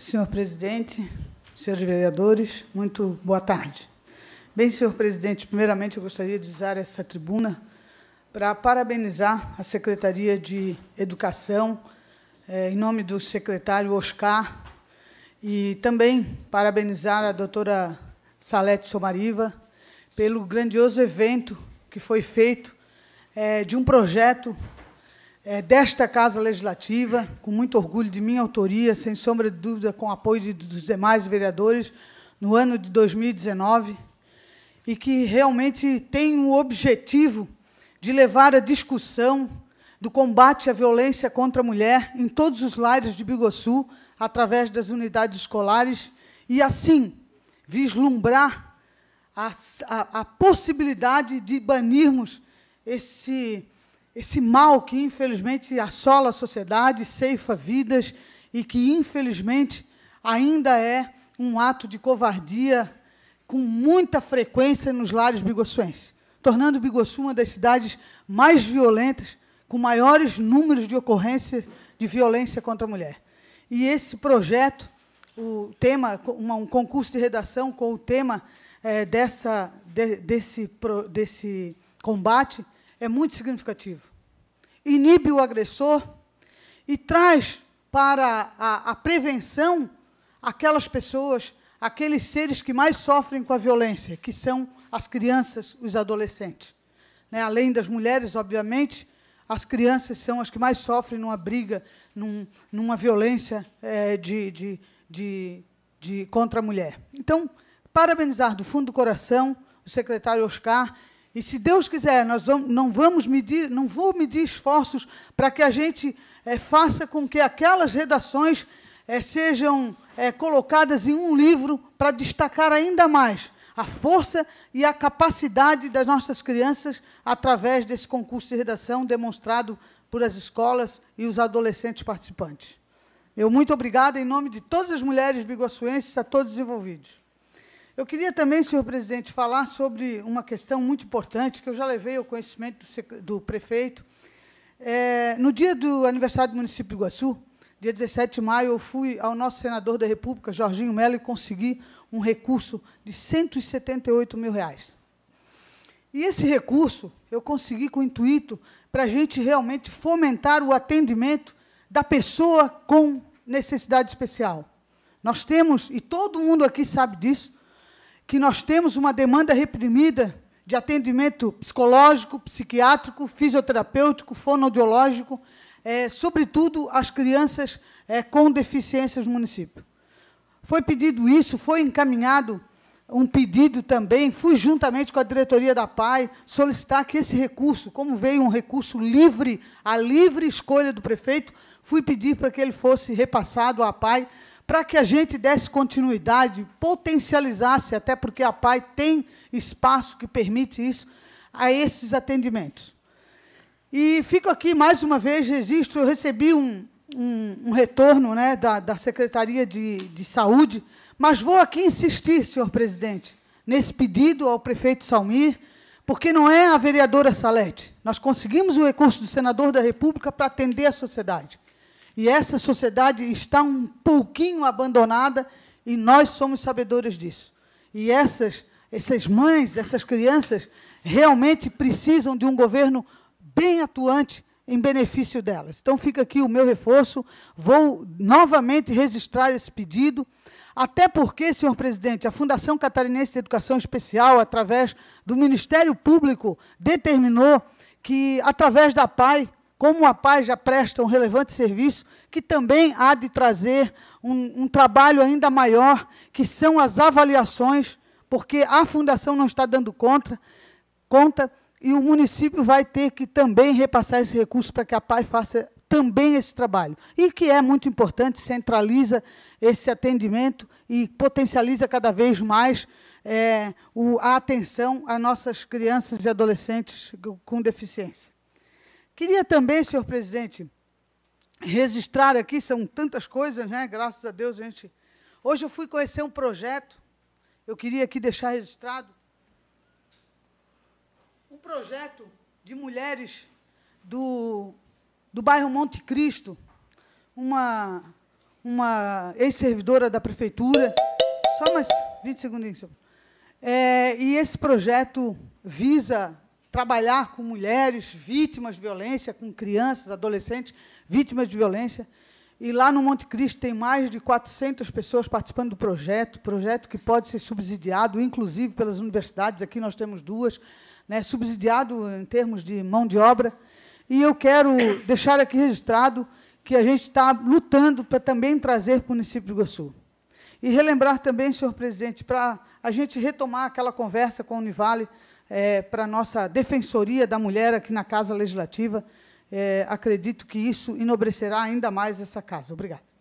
Senhor presidente, senhores vereadores, muito boa tarde. Bem, senhor presidente, primeiramente eu gostaria de usar essa tribuna para parabenizar a Secretaria de Educação, eh, em nome do secretário Oscar, e também parabenizar a doutora Salete Somariva pelo grandioso evento que foi feito eh, de um projeto é, desta Casa Legislativa, com muito orgulho de minha autoria, sem sombra de dúvida, com apoio de, dos demais vereadores, no ano de 2019, e que realmente tem o objetivo de levar a discussão do combate à violência contra a mulher em todos os lares de Bigossu, através das unidades escolares, e assim vislumbrar a, a, a possibilidade de banirmos esse esse mal que infelizmente assola a sociedade, ceifa vidas e que infelizmente ainda é um ato de covardia com muita frequência nos lares bigossuenses, tornando Bigossu uma das cidades mais violentas, com maiores números de ocorrência de violência contra a mulher. E esse projeto, o tema, um concurso de redação com o tema é, dessa, de, desse, pro, desse combate, é muito significativo. Inibe o agressor e traz para a, a prevenção aquelas pessoas, aqueles seres que mais sofrem com a violência, que são as crianças, os adolescentes. Né? Além das mulheres, obviamente, as crianças são as que mais sofrem numa briga, num, numa violência é, de, de, de, de, contra a mulher. Então, parabenizar do fundo do coração o secretário Oscar e se Deus quiser, nós vamos, não vamos medir, não vou medir esforços para que a gente é, faça com que aquelas redações é, sejam é, colocadas em um livro para destacar ainda mais a força e a capacidade das nossas crianças através desse concurso de redação demonstrado por as escolas e os adolescentes participantes. Eu muito obrigada em nome de todas as mulheres biguaçuenses a todos envolvidos. Eu queria também, senhor presidente, falar sobre uma questão muito importante que eu já levei ao conhecimento do, prefeito. É, no dia do aniversário do município de Iguaçu, dia 17 de maio, eu fui ao nosso senador da República, Jorginho Melo, e consegui um recurso de 178 mil reais. E esse recurso eu consegui com o intuito para a gente realmente fomentar o atendimento da pessoa com necessidade especial. Nós temos, e todo mundo aqui sabe disso, que nós temos uma demanda reprimida de atendimento psicológico, psiquiátrico, fisioterapêutico, fonoaudiológico, é, sobretudo as crianças é, com deficiências no município. Foi pedido isso, foi encaminhado um pedido também, fui juntamente com a diretoria da PAI solicitar que esse recurso, como veio um recurso livre, a livre escolha do prefeito, fui pedir para que ele fosse repassado à PAI para que a gente desse continuidade, potencializasse, até porque a PAI tem espaço que permite isso, a esses atendimentos. E fico aqui mais uma vez, registro, eu recebi um, um, um retorno né, da, da Secretaria de, de Saúde, mas vou aqui insistir, senhor presidente, nesse pedido ao prefeito Salmir, porque não é a vereadora Salete. Nós conseguimos o recurso do senador da República para atender a sociedade. E essa sociedade está um pouquinho abandonada e nós somos sabedores disso. E essas, essas mães, essas crianças, realmente precisam de um governo bem atuante em benefício delas. Então fica aqui o meu reforço, vou novamente registrar esse pedido, até porque, senhor presidente, a Fundação Catarinense de Educação Especial, através do Ministério Público, determinou que, através da PAI, como a paz já presta um relevante serviço, que também há de trazer um, um, trabalho ainda maior, que são as avaliações, porque a fundação não está dando conta, conta e o município vai ter que também repassar esse recurso para que a PAI faça também esse trabalho. E que é muito importante, centraliza esse atendimento e potencializa cada vez mais é, o, a atenção a nossas crianças e adolescentes com deficiência. Queria também, senhor presidente, registrar aqui, são tantas coisas, né? Graças a Deus, a gente. Hoje eu fui conhecer um projeto, eu queria aqui deixar registrado. Um projeto de mulheres do, do bairro Monte Cristo, uma, uma ex-servidora da prefeitura. Só mais 20 segundos, senhor. É, e esse projeto visa trabalhar com mulheres vítimas de violência, com crianças, adolescentes vítimas de violência. E lá no Monte Cristo tem mais de 400 pessoas participando do projeto, projeto que pode ser subsidiado, inclusive pelas universidades. Aqui nós temos duas, né, subsidiado em termos de mão de obra. E eu quero deixar aqui registrado que a gente está lutando para também trazer para o município de Iguaçu. E relembrar também, senhor presidente, para a gente retomar aquela conversa com o Univale é, para a nossa defensoria da mulher aqui na Casa Legislativa. É, acredito que isso enobrecerá ainda mais essa casa. Obrigada.